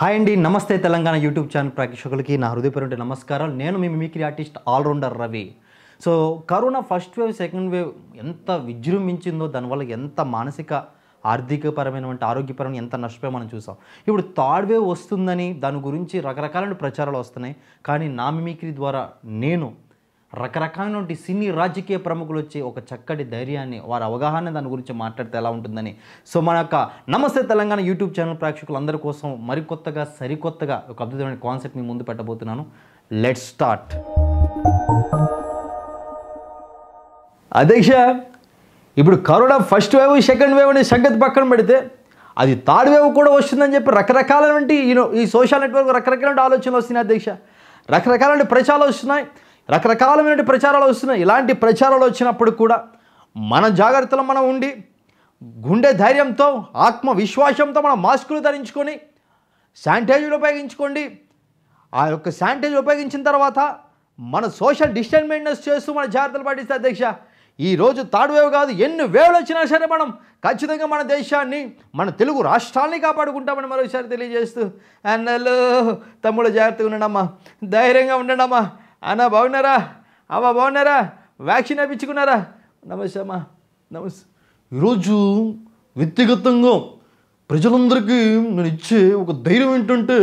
hi అండి నమస్తే Telangana YouTube channel ప్రేక్షకులకి నా హృదయపరమైన నమస్కారాలు నేను మీ mimicry artist all rounder Ravi so corona first wave second wave ఎంత విజృంభించిందో దానివల్ల ఎంత మానసిక ఆర్థికపరమైనటువంటి ఆరోగ్యపరమైన ఎంత నష్టమే మనం చూసాం ఇప్పుడు థర్డ్ వేవ్ వస్తుందని దాని గురించి రకరకాలైన ప్రచారాలు వస్తున్నాయి కానీ నా మిమిక్రీ ద్వారా నేను రకరకాలైనటువంటి సినీ రాజకీయ ప్రముఖులు వచ్చి ఒక చక్కటి ధైర్యాన్ని వారి అవగాహన దాని గురించి మాట్లాడితే ఎలా ఉంటుందని సో మన యొక్క నమస్తే తెలంగాణ యూట్యూబ్ ఛానల్ ప్రేక్షకులందరి కోసం మరికొత్తగా సరికొత్తగా ఒక అద్భుతమైన కాన్సెప్ట్ మీ ముందు పెట్టబోతున్నాను లెట్ స్టార్ట్ అధ్యక్ష ఇప్పుడు corona first wave second wave అనే సంగతి పక్కన పెడితే అది థర్డ్ వేవ్ కూడా వస్తుందని చెప్పి రకరకాలైనటువంటి ఈ సోషల్ నెట్వర్క్ రకరకాల ఆలోచనలు వస్తున్నాయి అధ్యక్ష రకరకాల ప్రచారాలు వస్తున్నాయి రకరకాలమైన ప్రచారాలు వస్తున్నాయి ఇలాంటి ప్రచారాలు వచ్చినప్పుడు కూడా మన జాగ్రత్తలో మనం ఉండి గుండె ధైర్యంతో ఆత్మవిశ్వాసంతో మనం మాస్కులు ధరించుకొని శానిటైజర్లు ఉపయోగించుకోండి ఆ యొక్క శానిటైజర్ ఉపయోగించిన తర్వాత మన సోషల్ డిస్టెన్స్ చేస్తూ మన జాగ్రత్తలు పాటిస్తే అధ్యక్ష ఈరోజు రోజు వేవ్ కాదు ఎన్ని వేవులు వచ్చినా సరే మనం ఖచ్చితంగా మన దేశాన్ని మన తెలుగు రాష్ట్రాన్ని కాపాడుకుంటామని మరోసారి తెలియజేస్తూ అన్నలు తమ్ముడు జాగ్రత్తగా ఉండడమ్మా ధైర్యంగా ఉండడమ్మా అన్న బాగున్నారా అవ్వ బాగున్నారా వ్యాక్సిన్ అప్పించుకున్నారా నమస్తే అమ్మ నమస్తే ఈరోజు వ్యక్తిగతంగా ప్రజలందరికీ నేను ఇచ్చే ఒక ధైర్యం ఏంటంటే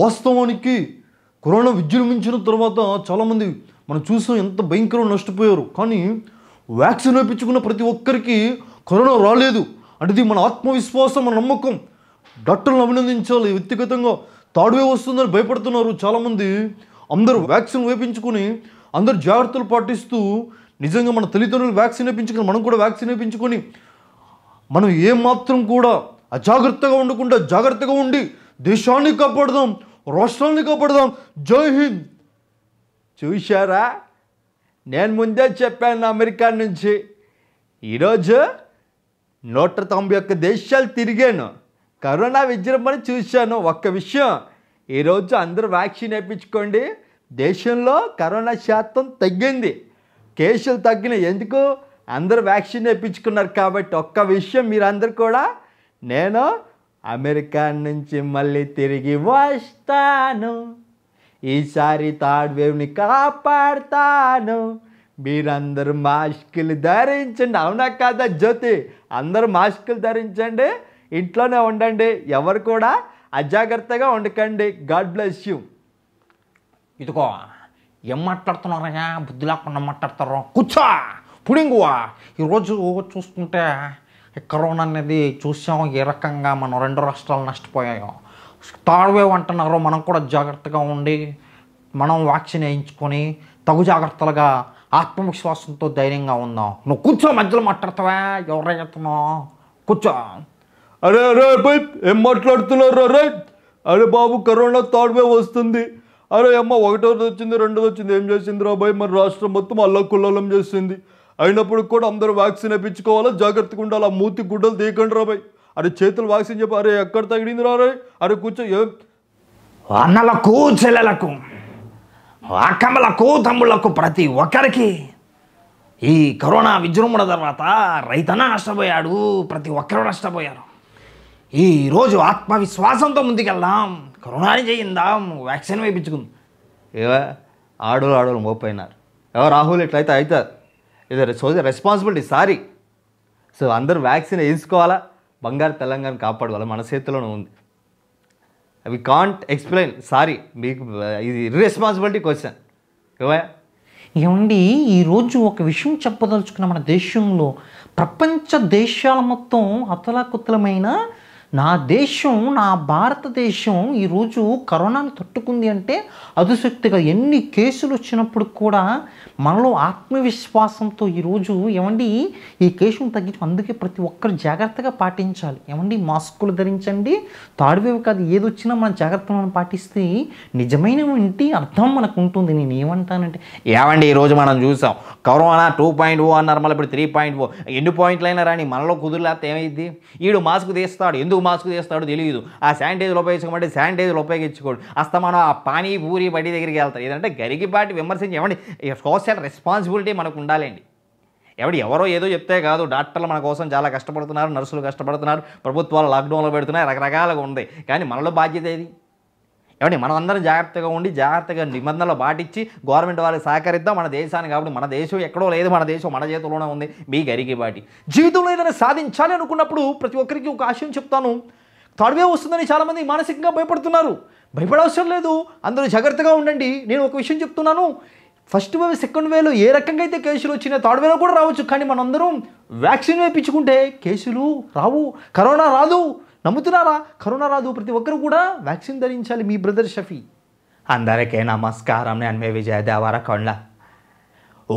వాస్తవానికి కరోనా విజృంభించిన తర్వాత చాలామంది మనం చూసాం ఎంత భయంకరం నష్టపోయారు కానీ వ్యాక్సిన్ వేయించుకున్న ప్రతి ఒక్కరికి కరోనా రాలేదు అంటే మన ఆత్మవిశ్వాసం మన నమ్మకం డాక్టర్లను అభినందించాలి వ్యక్తిగతంగా తాడువే వస్తుందని భయపడుతున్నారు చాలామంది అందరూ వ్యాక్సిన్ వేయించుకొని అందరు జాగ్రత్తలు పాటిస్తూ నిజంగా మన తల్లిదండ్రులు వ్యాక్సిన్ వేయించుకుని మనం కూడా వ్యాక్సిన్ వేయించుకొని మనం ఏమాత్రం కూడా అజాగ్రత్తగా ఉండకుండా జాగ్రత్తగా ఉండి దేశాన్ని కాపాడదాం రాష్ట్రాన్ని కాపాడదాం జై హింద్ చూశారా నేను ముందే చెప్పాను అమెరికా నుంచి ఈరోజు నూట తొంభై ఒక్క దేశాలు తిరిగాను కరోనా విజృంభణ చూశాను ఒక్క విషయం ఈరోజు అందరూ వ్యాక్సిన్ వేయించుకోండి దేశంలో కరోనా శాతం తగ్గింది కేసులు తగ్గినాయి ఎందుకు అందరూ వ్యాక్సిన్ వేయించుకున్నారు కాబట్టి ఒక్క విషయం మీరందరూ కూడా నేను అమెరికా నుంచి మళ్ళీ తిరిగి వస్తాను ఈసారి థర్డ్ వేవ్ని కాపాడుతాను మీరందరూ మాస్కులు ధరించండి అవునా కాదా జ్యోతి అందరూ మాస్కులు ధరించండి ఇంట్లోనే ఉండండి ఎవరు కూడా అజాగ్రత్తగా వండుకండి గాడ్ బ్లెస్ యూ ఇదిగో ఏం మాట్లాడుతున్నారా బుద్ధి లేకుండా మాట్లాడతారు కూర్చో పుడింగువా ఈరోజు చూసుకుంటే కరోనా అనేది చూసాం ఏ రకంగా మనం రెండు రాష్ట్రాలు నష్టపోయాయో థర్డ్ వేవ్ అంటున్నారు మనం కూడా జాగ్రత్తగా ఉండి మనం వ్యాక్సిన్ వేయించుకొని తగు జాగ్రత్తలుగా ఆత్మవిశ్వాసంతో ధైర్యంగా ఉందాం నువ్వు కూర్చో మధ్యలో మాట్లాడతావా ఎవరైతున్నావు కూర్చో అరే అరే అబ్బాయి ఏం మాట్లాడుతున్నారు అరే అరే బాబు కరోనా థర్డ్ వేవ్ వస్తుంది అరే అమ్మ ఒకటోది వచ్చింది రెండోది వచ్చింది ఏం చేసింది రాబాయ్ మన రాష్ట్రం మొత్తం అల్లకుల్లలం చేసింది అయినప్పుడు కూడా అందరూ వ్యాక్సిన్ వేయించుకోవాలా జాగ్రత్తగా ఉండాలి ఆ మూతి గుడ్డలు తీయకండి రాబాయ్ అరే చేతులు వ్యాక్సిన్ చెప్పి అరే ఎక్కడ తగిలింది రా అరే కూర్చో ఏం అన్నలకు చెల్లెలకు అక్కమ్మలకు తమ్ముళ్లకు ప్రతి ఒక్కరికి ఈ కరోనా విజృంభణ తర్వాత రైతన నష్టపోయాడు ప్రతి ఒక్కరు నష్టపోయారు ఈరోజు ఆత్మవిశ్వాసంతో ముందుకెళ్దాం కరోనాని చేయిందాం వ్యాక్సిన్ వేయించుకుంది ఏవో ఆడోళ్ళు ఆడోళ్ళు మోపోయినారు ఏవో రాహుల్ ఎట్లయితే అవుతారు ఇది సోషల్ రెస్పాన్సిబిలిటీ సారీ సో అందరూ వ్యాక్సిన్ వేసుకోవాలా బంగారు తెలంగాణ కాపాడుకోవాలి మన చేతిలోనే ఉంది వి కాంట్ ఎక్స్ప్లెయిన్ సారీ మీకు ఇది ఇర్రెస్పాన్సిబిలిటీ క్వశ్చన్ ఏవా ఏమండి ఈరోజు ఒక విషయం చెప్పదలుచుకున్న మన దేశంలో ప్రపంచ దేశాల మొత్తం అతలాకుతలమైన నా దేశం నా భారతదేశం ఈరోజు కరోనాను తట్టుకుంది అంటే అదుశక్తిగా ఎన్ని కేసులు వచ్చినప్పుడు కూడా మనలో ఆత్మవిశ్వాసంతో ఈరోజు ఏమండి ఈ కేసును తగ్గించి అందుకే ప్రతి ఒక్కరు జాగ్రత్తగా పాటించాలి ఏమండి మాస్కులు ధరించండి తాడువేవి కాదు ఏది వచ్చినా మనం జాగ్రత్తలను పాటిస్తే నిజమైన ఇంటి అర్థం మనకు ఉంటుంది నేను ఏమంటానంటే ఏమండి ఈరోజు మనం చూసాం కరోనా టూ పాయింట్ ఓ అన్నారు మళ్ళీ ఇప్పుడు త్రీ పాయింట్ ఓ ఎన్ని పాయింట్లు అయినా రాని మనలో కుదిరిలేకపోతే ఏమైంది ఈడు మాస్క్ తీస్తాడు ఎందుకు మాస్క్ చేస్తాడో తెలియదు ఆ శానిటైజర్ ఉపయోగించుకోమంటే శానిటైజర్ ఉపయోగించుకోడు అస్తమానం ఆ పానీ పూరి బడి దగ్గరికి వెళ్తారు ఏదంటే గరికిపాటి విమర్శించి ఏమండి సోషల్ రెస్పాన్సిబిలిటీ మనకు ఉండాలండి ఎవడు ఎవరో ఏదో చెప్తే కాదు డాక్టర్లు మన కోసం చాలా కష్టపడుతున్నారు నర్సులు కష్టపడుతున్నారు ప్రభుత్వాలు లాక్డౌన్లో పెడుతున్నాయి రకరకాలుగా ఉంది కానీ మనలో బాధ్యత ఏది ఏమండి మనం అందరం జాగ్రత్తగా ఉండి జాగ్రత్తగా నిబంధనలు పాటించి గవర్నమెంట్ వాళ్ళకి సహకరిద్దాం మన దేశాన్ని కాబట్టి మన దేశం ఎక్కడో లేదు మన దేశం మన చేతుల్లోనే ఉంది మీ గరికి బాటి జీవితంలో ఏదైనా సాధించాలి అనుకున్నప్పుడు ప్రతి ఒక్కరికి ఒక ఆశయం చెప్తాను థర్డ్ వస్తుందని చాలామంది మానసికంగా భయపడుతున్నారు భయపడవసరం లేదు అందరూ జాగ్రత్తగా ఉండండి నేను ఒక విషయం చెప్తున్నాను ఫస్ట్ వేవ్ సెకండ్ వేవ్లో ఏ రకంగా అయితే కేసులు వచ్చినా థర్డ్ వేవ్లో కూడా రావచ్చు కానీ మనందరం వ్యాక్సిన్ వేయించుకుంటే కేసులు రావు కరోనా రాదు నమ్ముతున్నారా కరోనా రాదు ప్రతి ఒక్కరు కూడా వ్యాక్సిన్ ధరించాలి మీ బ్రదర్ షఫీ అందరికీ నమస్కారం నేను మే దేవార కొండ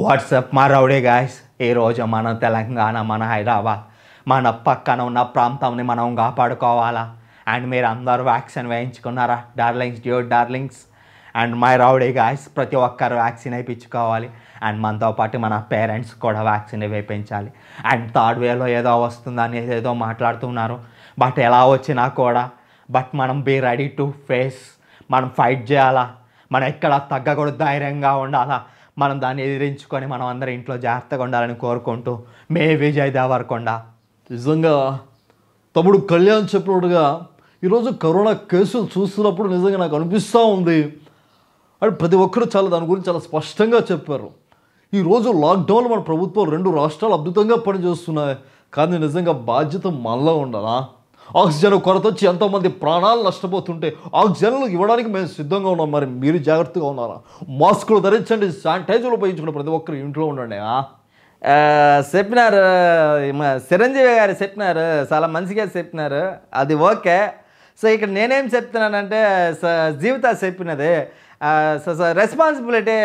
వాట్సప్ మా రౌడే గాయస్ రోజు మన తెలంగాణ మన హైదరాబాద్ మన పక్కన ఉన్న ప్రాంతంని మనం కాపాడుకోవాలా అండ్ మీరు అందరూ వ్యాక్సిన్ వేయించుకున్నారా డార్లింగ్స్ డ్యూ డార్లింగ్స్ అండ్ మై రావుడే గాయస్ ప్రతి ఒక్కరు వ్యాక్సిన్ అయిపించుకోవాలి అండ్ మనతో పాటు మన పేరెంట్స్ కూడా వ్యాక్సిన్ వేయించాలి అండ్ థర్డ్ వేలో ఏదో అనేది ఏదో మాట్లాడుతున్నారు బట్ ఎలా వచ్చినా కూడా బట్ మనం బీ రెడీ టు ఫేస్ మనం ఫైట్ చేయాలా మనం ఎక్కడ తగ్గకూడదు ధైర్యంగా ఉండాలా మనం దాన్ని ఎదిరించుకొని మనం అందరం ఇంట్లో జాగ్రత్తగా ఉండాలని కోరుకుంటూ మే విజయ్ దేవరకొండ నిజంగా తమ్ముడు కళ్యాణ్ చెప్పినట్టుగా ఈరోజు కరోనా కేసులు చూస్తున్నప్పుడు నిజంగా నాకు అనిపిస్తూ ఉంది అండ్ ప్రతి ఒక్కరూ చాలా దాని గురించి చాలా స్పష్టంగా చెప్పారు ఈరోజు లాక్డౌన్లో మన ప్రభుత్వం రెండు రాష్ట్రాలు అద్భుతంగా పనిచేస్తున్నాయి కానీ నిజంగా బాధ్యత మనలో ఉండాలా ఆక్సిజన్ కొరత వచ్చి ఎంతోమంది ప్రాణాలు నష్టపోతుంటే ఆక్సిజన్లు ఇవ్వడానికి మేము సిద్ధంగా ఉన్నాం మరి మీరు జాగ్రత్తగా ఉన్నారా మాస్కులు ధరించండి శానిటైజర్లు ఉపయోగించుకుని ప్రతి ఒక్కరు ఇంట్లో ఉండండి చెప్పినారు చిరంజీవి గారు చెప్పినారు చాలా మంచిగా చెప్పినారు అది ఓకే సో ఇక్కడ నేనేం చెప్తున్నానంటే జీవిత చెప్పినది సో సార్ రెస్పాన్సిబిలిటీ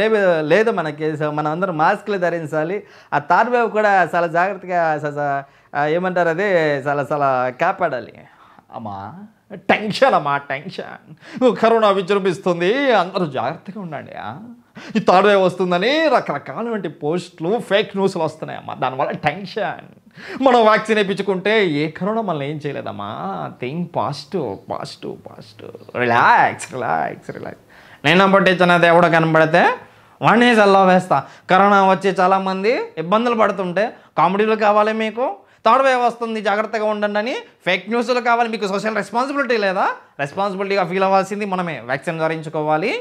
లేదు లేదు మనకి సో మనం అందరం మాస్క్లు ధరించాలి ఆ థర్డ్ వేవ్ కూడా చాలా జాగ్రత్తగా ఏమంటారు అది చాలా చాలా కాపాడాలి అమ్మా టెన్షన్ అమ్మా టెన్షన్ కరోనా విజృంభిస్తుంది అందరూ జాగ్రత్తగా ఉండండి ఈ థర్డ్ వేవ్ వస్తుందని రకరకాలటువంటి పోస్టులు ఫేక్ న్యూస్లు వస్తున్నాయమ్మా దానివల్ల టెన్షన్ మనం వ్యాక్సిన్ వేయించుకుంటే ఏ కరోనా మనల్ని ఏం చేయలేదమ్మా think positive positive positive relax relax relax నేను పట్టించిన దేవుడు కనబడితే వాడిని చల్లా వేస్తా కరోనా వచ్చి చాలామంది ఇబ్బందులు పడుతుంటే కామెడీలు కావాలి మీకు థర్డ్ వేవ్ వస్తుంది జాగ్రత్తగా ఉండండి అని ఫేక్ న్యూస్లు కావాలి మీకు సోషల్ రెస్పాన్సిబిలిటీ లేదా రెస్పాన్సిబిలిటీగా ఫీల్ అవ్వాల్సింది మనమే వ్యాక్సిన్ ధరించుకోవాలి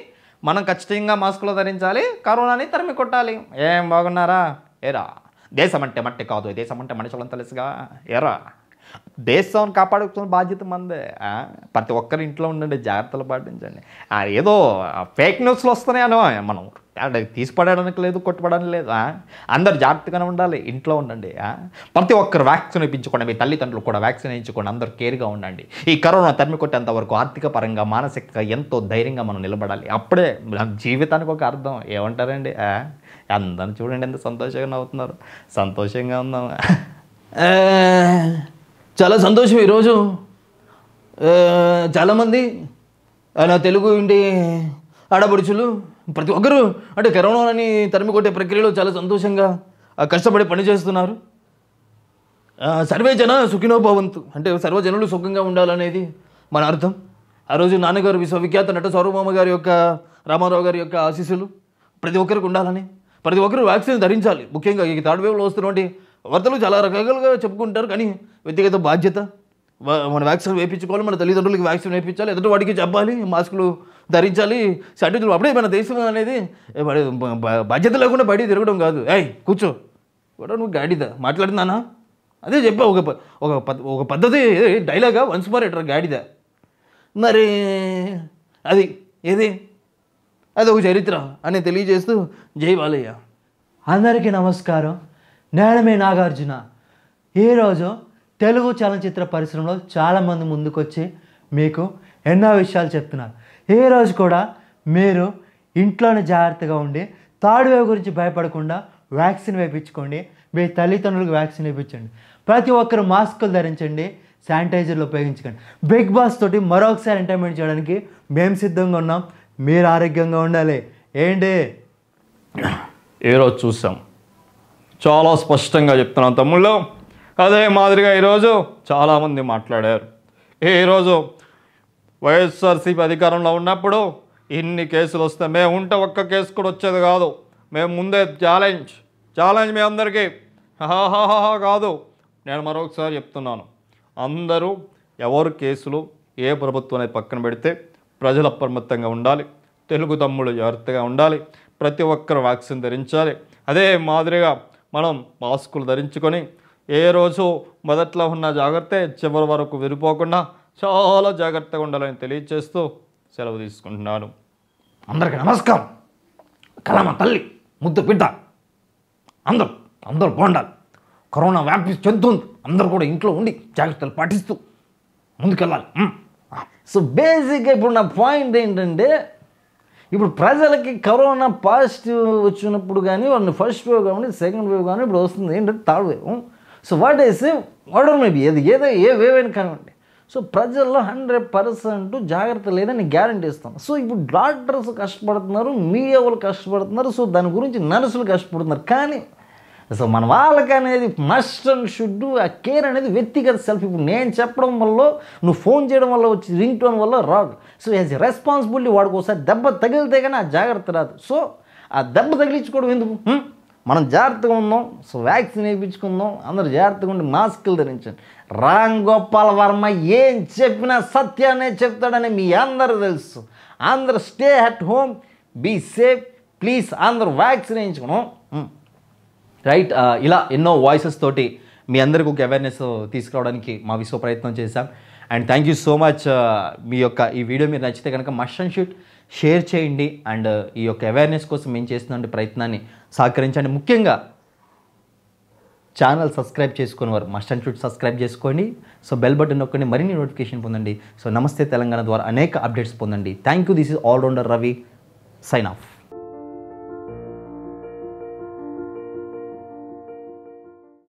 మనం ఖచ్చితంగా మాస్కులు ధరించాలి కరోనాని తరిమి కొట్టాలి ఏం బాగున్నారా ఏరా దేశం అంటే మట్టి కాదు దేశం అంటే మనుషులంతా తెలుసుగా ఎరా దేశం కాపాడుకున్న బాధ్యత మందే ప్రతి ఒక్కరి ఇంట్లో ఉండండి జాగ్రత్తలు పాటించండి ఏదో ఫేక్ న్యూస్లు వస్తున్నాయి అనో మనం తీసిపడడానికి లేదు కొట్టుపడానికి లేదు అందరు జాగ్రత్తగానే ఉండాలి ఇంట్లో ఉండండి ప్రతి ఒక్కరు వ్యాక్సిన్ ఇప్పించుకోండి మీ తల్లిదండ్రులు కూడా వ్యాక్సిన్ వేయించుకోండి అందరూ కేర్గా ఉండండి ఈ కరోనా తరిమి కొట్టేంతవరకు ఆర్థిక పరంగా మానసికంగా ఎంతో ధైర్యంగా మనం నిలబడాలి అప్పుడే జీవితానికి ఒక అర్థం ఏమంటారండి అందరిని చూడండి ఎంత సంతోషంగా నవ్వుతున్నారు సంతోషంగా ఉన్నాము చాలా సంతోషం ఈరోజు చాలామంది నా తెలుగు ఇంటి ఆడపడుచులు ప్రతి ఒక్కరూ అంటే కరోనాని తరిమి కొట్టే ప్రక్రియలో చాలా సంతోషంగా కష్టపడి పని చేస్తున్నారు సర్వే జన సుఖినోభవంతు అంటే సర్వజనులు సుఖంగా ఉండాలనేది మన అర్థం ఆ రోజు నాన్నగారు విశ్వవిఖ్యాత నట సౌరభామ గారి యొక్క రామారావు గారి యొక్క ఆశీస్సులు ప్రతి ఒక్కరికి ఉండాలని ప్రతి ఒక్కరు వ్యాక్సిన్ ధరించాలి ముఖ్యంగా ఈ థర్డ్ వేవ్లో వస్తున్నటువంటి వార్తలు చాలా రకాలుగా చెప్పుకుంటారు కానీ వ్యక్తిగత బాధ్యత మన వ్యాక్సిన్ వేయించుకోవాలి మన తల్లిదండ్రులకి వ్యాక్సిన్ వేయించాలి ఎదుటి వాడికి చెప్పాలి మాస్కులు ధరించాలి శానిటైజర్ అప్పుడే మన దేశం అనేది బాధ్యత లేకుండా బయట తిరగడం కాదు ఏయ్ కూర్చో కూడా నువ్వు గాడిదా మాట్లాడుతున్నానా అదే చెప్పావు ఒక ఒక ఒక పద్ధతి డైలాగా వన్స్ మోర్ ఎట్రా గాడిద మరి అది ఏది అదొక చరిత్ర అని తెలియజేస్తూ జై బాలయ్య అందరికీ నమస్కారం నేను నాగార్జున ఈరోజు తెలుగు చలనచిత్ర పరిశ్రమలో చాలామంది ముందుకొచ్చి మీకు ఎన్నో విషయాలు చెప్తున్నారు ఈరోజు కూడా మీరు ఇంట్లోనే జాగ్రత్తగా ఉండి థర్డ్ వేవ్ గురించి భయపడకుండా వ్యాక్సిన్ వేయించుకోండి మీ తల్లిదండ్రులకు వ్యాక్సిన్ వేయించండి ప్రతి ఒక్కరు మాస్కులు ధరించండి శానిటైజర్లు ఉపయోగించుకోండి బిగ్ బాస్ తోటి మరొకసారి ఎంటర్టైన్మెంట్ చేయడానికి మేము సిద్ధంగా ఉన్నాం మీరు ఆరోగ్యంగా ఉండాలి ఏంటి ఈరోజు చూసాం చాలా స్పష్టంగా చెప్తున్నాం తమ్ముళ్ళు అదే మాదిరిగా ఈరోజు చాలామంది మాట్లాడారు ఈరోజు వైఎస్ఆర్సీపీ అధికారంలో ఉన్నప్పుడు ఇన్ని కేసులు వస్తాయి మేము ఉంటే ఒక్క కేసు కూడా వచ్చేది కాదు మేము ముందే ఛాలెంజ్ ఛాలెంజ్ మీ అందరికీ హాహాహా కాదు నేను మరొకసారి చెప్తున్నాను అందరూ ఎవరు కేసులు ఏ ప్రభుత్వం అనేది పక్కన పెడితే ప్రజలు అప్రమత్తంగా ఉండాలి తెలుగు తమ్ముడు జాగ్రత్తగా ఉండాలి ప్రతి ఒక్కరు వ్యాక్సిన్ ధరించాలి అదే మాదిరిగా మనం మాస్కులు ధరించుకొని ఏ రోజు మొదట్లో ఉన్న జాగ్రత్త చివరి వరకు విరిపోకుండా చాలా జాగ్రత్తగా ఉండాలని తెలియచేస్తూ సెలవు తీసుకుంటున్నాను అందరికీ నమస్కారం కలమ తల్లి ముద్దు బిడ్డ అందరూ అందరూ బాగుండాలి కరోనా వ్యాప్తి చెందుతుంది అందరూ కూడా ఇంట్లో ఉండి జాగ్రత్తలు పాటిస్తూ ముందుకెళ్ళాలి సో బేసిక్గా ఇప్పుడు నా పాయింట్ ఏంటంటే ఇప్పుడు ప్రజలకి కరోనా పాజిటివ్ వచ్చినప్పుడు కానీ వాళ్ళని ఫస్ట్ వేవ్ కానీ సెకండ్ వేవ్ కానీ ఇప్పుడు వస్తుంది ఏంటంటే third wave so what is what maybe అది ఏదో ఏ వేవ్ అయినా కానివ్వండి సో ప్రజల్లో హండ్రెడ్ పర్సెంట్ జాగ్రత్త లేదని గ్యారంటీ ఇస్తాను సో ఇప్పుడు డాక్టర్స్ కష్టపడుతున్నారు మీడియా వాళ్ళు కష్టపడుతున్నారు సో దాని గురించి నర్సులు కష్టపడుతున్నారు కానీ సో మన వాళ్ళకి అనేది మస్ట్ అండ్ షుడ్ ఆ కేర్ అనేది వ్యక్తిగత సెల్ఫ్ ఇప్పుడు నేను చెప్పడం వల్ల నువ్వు ఫోన్ చేయడం వల్ల వచ్చి రింగ్ టోన్ వల్ల రాదు సో యాజ్ రెస్పాన్సిబిలిటీ వాడికి ఒకసారి దెబ్బ తగిలితే కానీ ఆ జాగ్రత్త రాదు సో ఆ దెబ్బ తగిలించుకోవడం ఎందుకు మనం జాగ్రత్తగా ఉందాం సో వ్యాక్సిన్ వేయించుకుందాం అందరూ జాగ్రత్తగా ఉండి మాస్కులు ధరించండి రామ్ గోపాల్ వర్మ ఏం చెప్పినా సత్యానే చెప్తాడని మీ అందరూ తెలుసు అందరు stay at home be safe please అందరూ వ్యాక్సిన్ వేయించుకున్నాం రైట్ uh, ఇలా ఎన్నో వాయిసెస్ తోటి మీ అందరికీ ఒక అవేర్నెస్ తీసుకురావడానికి మా విశ్వ ప్రయత్నం చేశాం and thank you so much మీ యొక్క ఈ వీడియో మీరు నచ్చితే కనుక మస్ట్ అండ్ షూట్ షేర్ చేయండి అండ్ uh, ఈ యొక్క అవేర్నెస్ కోసం మేము చేస్తున్న ప్రయత్నాన్ని సహకరించండి ముఖ్యంగా ఛానల్ సబ్స్క్రైబ్ చేసుకుని వారు మస్ట్ అండ్ షూట్ సబ్స్క్రైబ్ చేసుకోండి సో బెల్ బటన్ నొక్కండి మరిన్ని నోటిఫికేషన్ పొందండి సో నమస్తే తెలంగాణ ద్వారా అనేక అప్డేట్స్ పొందండి thank you this is all rounder Ravi sign of